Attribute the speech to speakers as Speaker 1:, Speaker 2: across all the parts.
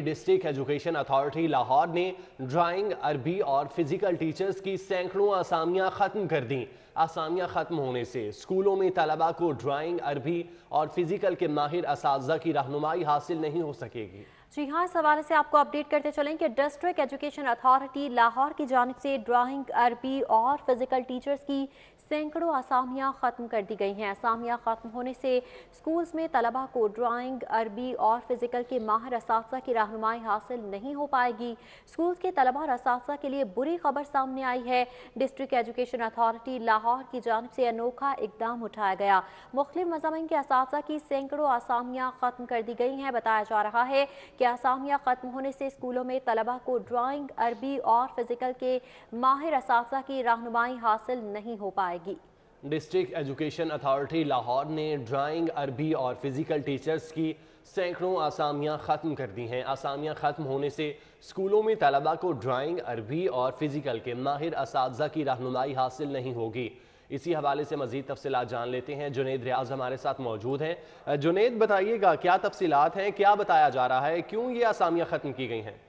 Speaker 1: district education authority Lahore ने drawing अरबी और फिजिकल टीचर्स की सैकड़ों आसामियां ख़त्म कर दी आसामियां ख़त्म होने से स्कूलों में तलबा को ड्राइंग अरबी और फिजिकल के माहिर इस की रहनुमाई हासिल नहीं हो सकेगी
Speaker 2: जी हाँ इस हवाले से आपको अपडेट करते चलें कि डिस्ट्रिक्ट एजुकेशन अथॉरिटी लाहौर की जानब से ड्राइंग अरबी और फिजिकल टीचर्स की सैकड़ों असामियाँ ख़त्म कर दी गई हैं असामियाँ ख़त्म होने से स्कूल्स में तलबा को ड्राइंग अरबी और फिजिकल के माहर इस की रहनमाई हासिल नहीं हो पाएगी स्कूल्स के तलबा और इस के लिए बुरी खबर सामने आई है डिस्ट्रिक्ट एजुकेशन अथॉरिटी लाहौर की जानब से अनोखा इकदाम उठाया गया मुख्तु मजामी के इस की सैकड़ों असामियाँ ख़त्म कर दी गई हैं बताया जा रहा है कि असामियाँ ख़त्म होने से स्कूलों में तलबा को ड्राइंग अरबी और फिज़िकल के माहिर इस की रहनुमाई हासिल नहीं हो पाएगी
Speaker 1: डिस्ट्रिक्ट एजुकेशन अथॉरिटी लाहौर ने ड्राइंग अरबी और फिज़िकल टीचर्स की सैकड़ों आसामियाँ ख़त्म कर दी हैं आसामियाँ ख़त्म होने से स्कूलों में तलबा को ड्राइंग अरबी और फिज़िकल के माहिर इस की रहनुमाई हासिल नहीं होगी इसी हवाले से मजीद तफसीत जान लेते हैं जुनेद रियाज हमारे साथ मौजूद हैं जुनेद बताइएगा क्या तफसीत हैं क्या बताया जा रहा है क्यों ये आसामियाँ ख़त्म की गई हैं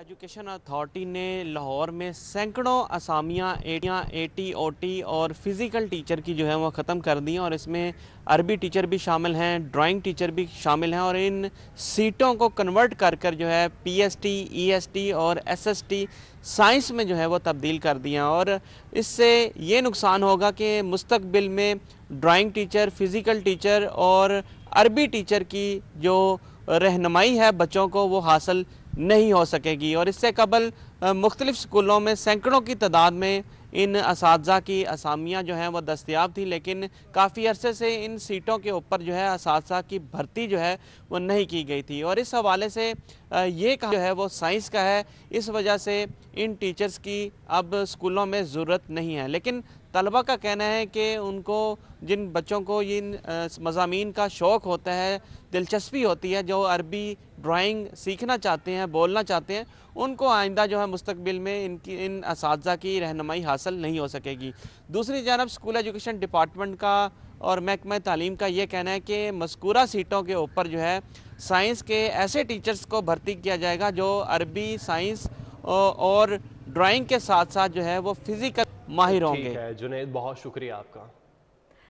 Speaker 3: एजुकेशन अथॉरिटी ने लाहौर में सैकड़ों असामियाँ एटियाँ ओ टी और फिज़िकल टीचर की जो है वो ख़त्म कर दी हैं और इसमें अरबी टीचर भी शामिल हैं ड्राइंग टीचर भी शामिल हैं और इन सीटों को कन्वर्ट कर कर जो है P S T E S T और एस एस टी साइंस में जो है वो तब्दील कर दिया और इससे ये नुकसान होगा कि मुस्तबिल में ड्राइंग टीचर फ़िज़िकल टीचर और अरबी टीचर की जो रहनमाई है बच्चों को वो हासिल नहीं हो सकेगी और इससे कबल मुख्तलिफ़ स्कूलों में सैकड़ों की तादाद में इन इस की असामियाँ जो हैं वो दस्तियाब थी लेकिन काफ़ी अरसे से इन सीटों के ऊपर जो है इस की भर्ती जो है वो नहीं की गई थी और इस हवाले से ये कहा जो है वो साइंस का है इस वजह से इन टीचर्स की अब स्कूलों में ज़रूरत नहीं है लेकिन तलबा का कहना है कि उनको जिन बच्चों को इन मजामी का शौक़ होता है दिलचस्पी होती है जो अरबी ड्राइंग सीखना चाहते हैं बोलना चाहते हैं उनको आइंदा जो है मुस्तबिल में इनकी इन इस की रहनमाई हासिल नहीं हो सकेगी दूसरी जानब स्कूल एजुकेशन डिपार्टमेंट का और महकमा तालीम का ये कहना है कि मस्कूरा सीटों के ऊपर जो है साइंस के ऐसे टीचर्स को भर्ती किया जाएगा जो अरबी साइंस और ड्राइंग के साथ साथ जो है वो फिज़िकल माहिर तो होंगे
Speaker 1: जुनेद बहुत शुक्रिया आपका